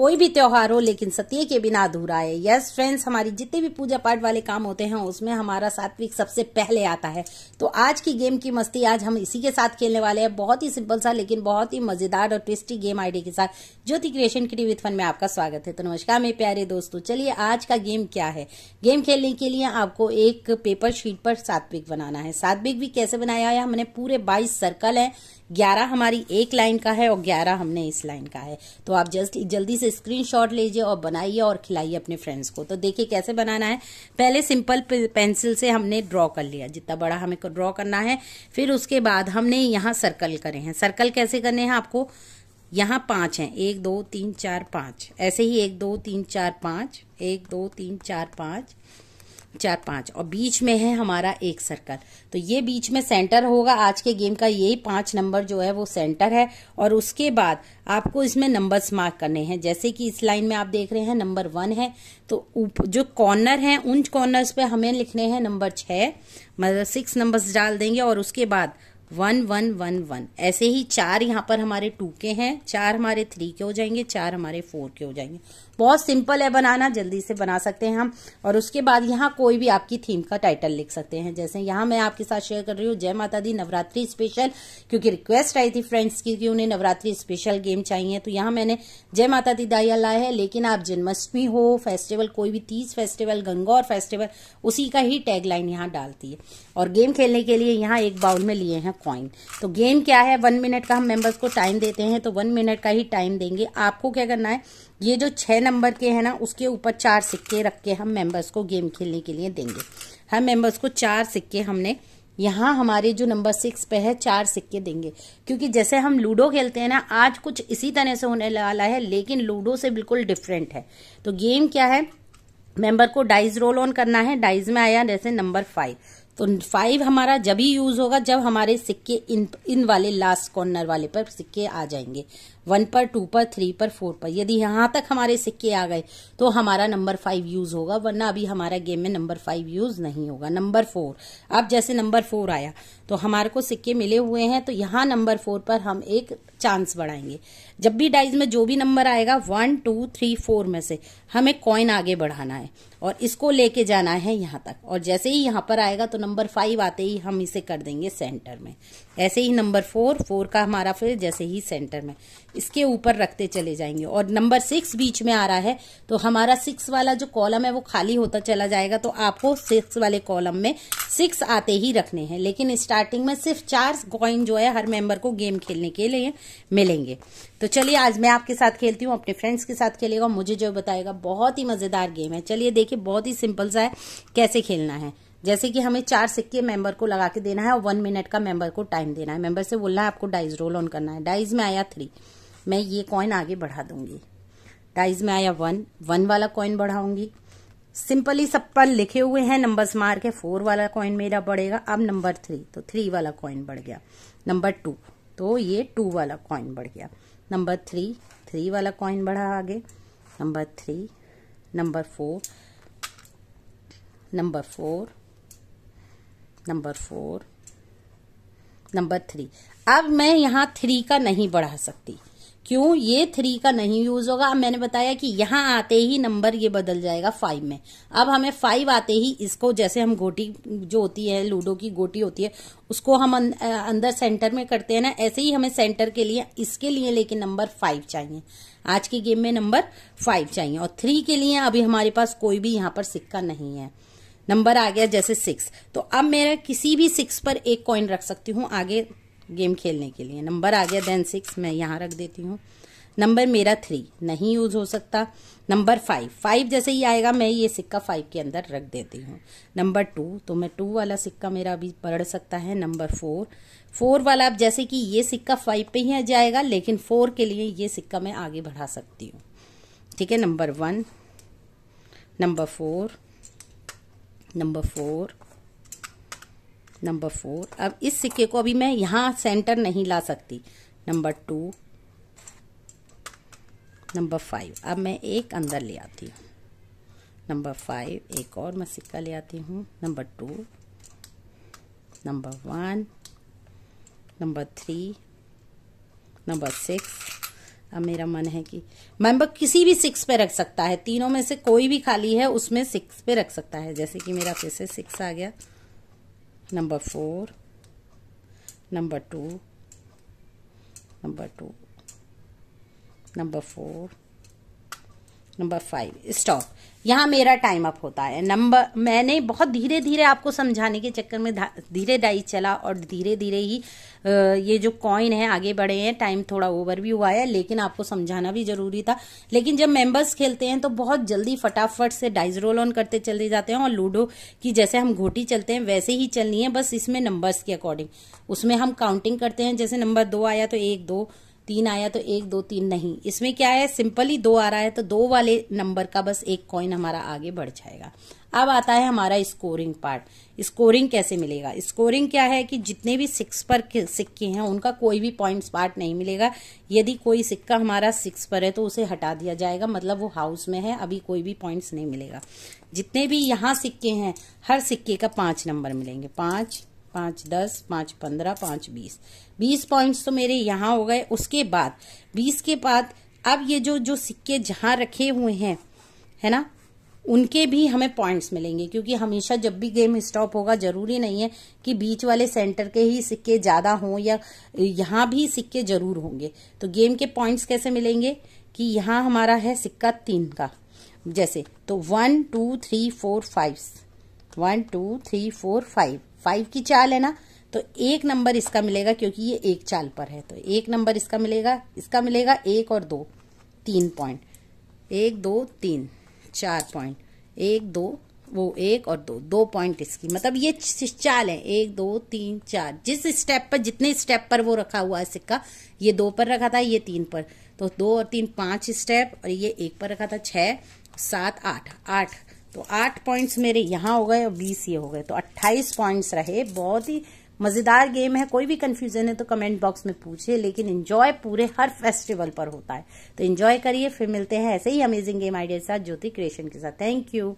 कोई भी त्यौहार हो लेकिन सत्य के बिना अधूरा है यस फ्रेंड्स हमारी जितने भी पूजा पाठ वाले काम होते हैं उसमें हमारा सात्विक सबसे पहले आता है तो आज की गेम की मस्ती आज हम इसी के साथ खेलने वाले हैं बहुत ही सिंपल सा लेकिन बहुत ही मजेदार और ट्विस्टी गेम आईडी के साथ ज्योति क्रिएशन की टीवी फन में आपका स्वागत है तो नमस्कार मेरे प्यारे दोस्तों चलिए आज का गेम क्या है गेम खेलने के लिए आपको एक पेपर शीट पर सात्विक बनाना है सात्विक भी कैसे बनाया है हमने पूरे बाईस सर्कल है ग्यारह हमारी एक लाइन का है और ग्यारह हमने इस लाइन का है तो आप जस्ट जल्दी से स्क्रीनशॉट लीजिए और बनाइए और खिलाइए अपने फ्रेंड्स को तो देखिए कैसे बनाना है पहले सिंपल पेंसिल से हमने ड्रॉ कर लिया जितना बड़ा हमें ड्रॉ करना है फिर उसके बाद हमने यहाँ सर्कल करे हैं सर्कल कैसे करने हैं आपको यहाँ पांच हैं एक दो तीन चार पांच ऐसे ही एक दो तीन चार पांच एक दो तीन चार पांच चार पांच और बीच में है हमारा एक सर्कल तो ये बीच में सेंटर होगा आज के गेम का यही पांच नंबर जो है वो सेंटर है और उसके बाद आपको इसमें नंबर्स मार्क करने हैं जैसे कि इस लाइन में आप देख रहे हैं नंबर वन है तो जो कॉर्नर है उन कॉर्नर्स पे हमें लिखने हैं नंबर छह मतलब सिक्स नंबर्स डाल देंगे और उसके बाद वन वन वन वन ऐसे ही चार यहाँ पर हमारे टू के हैं चार हमारे थ्री के हो जाएंगे चार हमारे फोर के हो जाएंगे बहुत सिंपल है बनाना जल्दी से बना सकते हैं हम और उसके बाद यहाँ कोई भी आपकी थीम का टाइटल लिख सकते हैं जैसे यहाँ मैं आपके साथ शेयर कर रही हूँ जय माता दी नवरात्रि स्पेशल क्योंकि रिक्वेस्ट आई थी फ्रेंड्स की कि उन्हें नवरात्रि स्पेशल गेम चाहिए तो यहाँ मैंने जय माता दी दाया लाया है लेकिन आप जन्माष्टमी हो फेस्टिवल कोई भी तीज फेस्टिवल गंगौर फेस्टिवल उसी का ही लाइन यहाँ डालती है और गेम खेलने के लिए यहाँ एक बाउल में लिए हैं कॉइन तो गेम क्या है वन मिनट का हम मेंबर्स को टाइम देते हैं तो वन मिनट का ही टाइम देंगे आपको क्या करना है ये जो छः नंबर के हैं ना उसके ऊपर चार सिक्के रख के हम मेंबर्स को गेम खेलने के लिए देंगे हम मेंबर्स को चार सिक्के हमने यहाँ हमारे जो नंबर सिक्स पे है चार सिक्के देंगे क्योंकि जैसे हम लूडो खेलते हैं ना आज कुछ इसी तरह से होने वाला है लेकिन लूडो से बिल्कुल डिफरेंट है तो गेम क्या है मेंबर को डाइज रोल ऑन करना है डाइज में आया जैसे नंबर फाइव तो फाइव हमारा जब ही यूज होगा जब हमारे सिक्के इन इन वाले लास्ट कॉर्नर वाले पर सिक्के आ जाएंगे वन पर टू पर थ्री पर फोर पर यदि यहां तक हमारे सिक्के आ गए तो हमारा नंबर फाइव यूज होगा वरना अभी हमारा गेम में नंबर फाइव यूज नहीं होगा नंबर फोर अब जैसे नंबर फोर आया तो हमारे को सिक्के मिले हुए हैं तो यहाँ नंबर फोर पर हम एक चांस बढ़ाएंगे जब भी डाइज में जो भी नंबर आएगा वन टू थ्री फोर में से हमें कॉइन आगे बढ़ाना है और इसको लेके जाना है यहाँ तक और जैसे ही यहाँ पर आएगा तो नंबर फाइव आते ही हम इसे कर देंगे सेंटर में ऐसे ही नंबर फोर फोर का हमारा फिर जैसे ही सेंटर में इसके ऊपर रखते चले जाएंगे और नंबर सिक्स बीच में आ रहा है तो हमारा सिक्स वाला जो कॉलम है वो खाली होता चला जाएगा तो आपको सिक्स वाले कॉलम में सिक्स आते ही रखने हैं लेकिन स्टार्टिंग में सिर्फ चार कॉइन जो है हर मेंबर को गेम खेलने के लिए मिलेंगे तो चलिए आज मैं आपके साथ खेलती हूँ अपने फ्रेंड्स के साथ खेलेगा मुझे जो बताएगा बहुत ही मज़ेदार गेम है चलिए देखिए बहुत ही सिंपल सा है कैसे खेलना है जैसे कि हमें चार सिक्के मेंबर को लगा के देना है और वन मिनट का मेंबर को टाइम देना है मेंबर से बोलना है आपको डाइज रोल ऑन करना है डाइज में आया थ्री मैं ये कॉइन आगे बढ़ा दूंगी डाइज में आया वन वन वाला कॉइन बढ़ाऊंगी सिंपली सब पर लिखे हुए हैं नंबर्स मार के फोर वाला कॉइन मेरा बढ़ेगा अब नंबर थ्री तो थ्री वाला कॉइन बढ़ गया नंबर टू तो ये टू वाला कॉइन बढ़ गया नंबर थ्री थ्री वाला कॉइन बढ़ा आगे number three number four number four number four number three अब मैं यहाँ थ्री का नहीं बढ़ा सकती क्यों ये थ्री का नहीं यूज होगा अब मैंने बताया कि यहाँ आते ही नंबर ये बदल जाएगा फाइव में अब हमें फाइव आते ही इसको जैसे हम गोटी जो होती है लूडो की गोटी होती है उसको हम अं-, अंदर सेंटर में करते हैं ना ऐसे ही हमें सेंटर के लिए इसके लिए लेकिन नंबर फाइव चाहिए आज की गेम में नंबर फाइव चाहिए और थ्री के लिए अभी हमारे पास कोई भी यहां पर सिक्का नहीं है नंबर आ गया जैसे सिक्स तो अब मेरा किसी भी सिक्स पर एक कॉइन रख सकती हूँ आगे गेम खेलने के लिए नंबर आ गया देन सिक्स मैं यहाँ रख देती हूँ नंबर मेरा थ्री नहीं यूज हो सकता नंबर फाइव फाइव जैसे ही आएगा मैं ये सिक्का फाइव के अंदर रख देती हूँ नंबर टू तो मैं टू वाला सिक्का मेरा अभी बढ़ सकता है नंबर फोर फोर वाला अब जैसे कि ये सिक्का फाइव पे ही जाएगा लेकिन फोर के लिए ये सिक्का मैं आगे बढ़ा सकती हूँ ठीक है number one number four number four number four अब इस सिक्के को अभी मैं यहाँ सेंटर नहीं ला सकती नंबर टू नंबर फाइव अब मैं एक अंदर ले आती हूँ नंबर फाइव एक और मैं सिक्का ले आती हूँ number two number one number three number six अब मेरा मन है कि मेंबर किसी भी सिक्स पे रख सकता है तीनों में से कोई भी खाली है उसमें सिक्स पे रख सकता है जैसे कि मेरा फिर से सिक्स आ गया number 4 number 2 number 2 number 4 number five stop यहाँ मेरा टाइम अप होता है नंबर मैंने बहुत धीरे धीरे आपको समझाने के चक्कर में धीरे डाई चला और धीरे धीरे ही ये जो कॉइन है आगे बढ़े हैं टाइम थोड़ा ओवर भी हुआ है लेकिन आपको समझाना भी जरूरी था लेकिन जब मेंबर्स खेलते हैं तो बहुत जल्दी फटाफट से डाइज रोल ऑन करते चले जाते हैं और लूडो की जैसे हम घोटी चलते हैं वैसे ही चलनी है बस इसमें नंबर्स के अकॉर्डिंग उसमें हम काउंटिंग करते हैं जैसे नंबर दो आया तो एक दो तीन आया तो एक दो तीन नहीं इसमें क्या है सिंपली दो आ रहा है तो दो वाले नंबर का बस एक कॉइन हमारा आगे बढ़ जाएगा अब आता है हमारा स्कोरिंग पार्ट स्कोरिंग कैसे मिलेगा स्कोरिंग क्या है कि जितने भी सिक्स पर सिक्के हैं उनका कोई भी पॉइंट्स पार्ट नहीं मिलेगा यदि कोई सिक्का हमारा सिक्स पर है तो उसे हटा दिया जाएगा मतलब वो हाउस में है अभी कोई भी पॉइंट्स नहीं मिलेगा जितने भी यहाँ सिक्के हैं हर सिक्के का पांच नंबर मिलेंगे पांच पाँच दस पाँच पंद्रह पाँच बीस बीस पॉइंट्स तो मेरे यहाँ हो गए उसके बाद बीस के बाद अब ये जो जो सिक्के जहाँ रखे हुए हैं है ना उनके भी हमें पॉइंट्स मिलेंगे क्योंकि हमेशा जब भी गेम स्टॉप होगा जरूरी नहीं है कि बीच वाले सेंटर के ही सिक्के ज़्यादा हों या यहां भी सिक्के जरूर होंगे तो गेम के पॉइंट्स कैसे मिलेंगे कि यहाँ हमारा है सिक्का तीन का जैसे तो one two three four five one two three four five five की चाल है ना तो एक नंबर इसका मिलेगा क्योंकि ये एक चाल पर है तो एक नंबर इसका मिलेगा इसका मिलेगा एक और दो तीन पॉइंट एक दो तीन चार पॉइंट एक दो वो एक और दो दो पॉइंट इसकी मतलब ये चाल है एक दो तीन चार जिस स्टेप पर जितने स्टेप पर वो रखा हुआ है सिक्का ये दो पर रखा था ये तीन पर तो दो और तीन पांच स्टेप और ये एक पर रखा था छ सात आठ आठ तो आठ पॉइंट्स मेरे यहाँ हो गए और बीस ये हो गए तो अट्ठाईस पॉइंट्स रहे बहुत ही मज़ेदार गेम है कोई भी कंफ्यूजन है तो कमेंट बॉक्स में पूछे लेकिन एंजॉय पूरे हर फेस्टिवल पर होता है तो एंजॉय करिए फिर मिलते हैं ऐसे ही अमेजिंग गेम आइडिया के साथ ज्योति क्रिएशन के साथ थैंक यू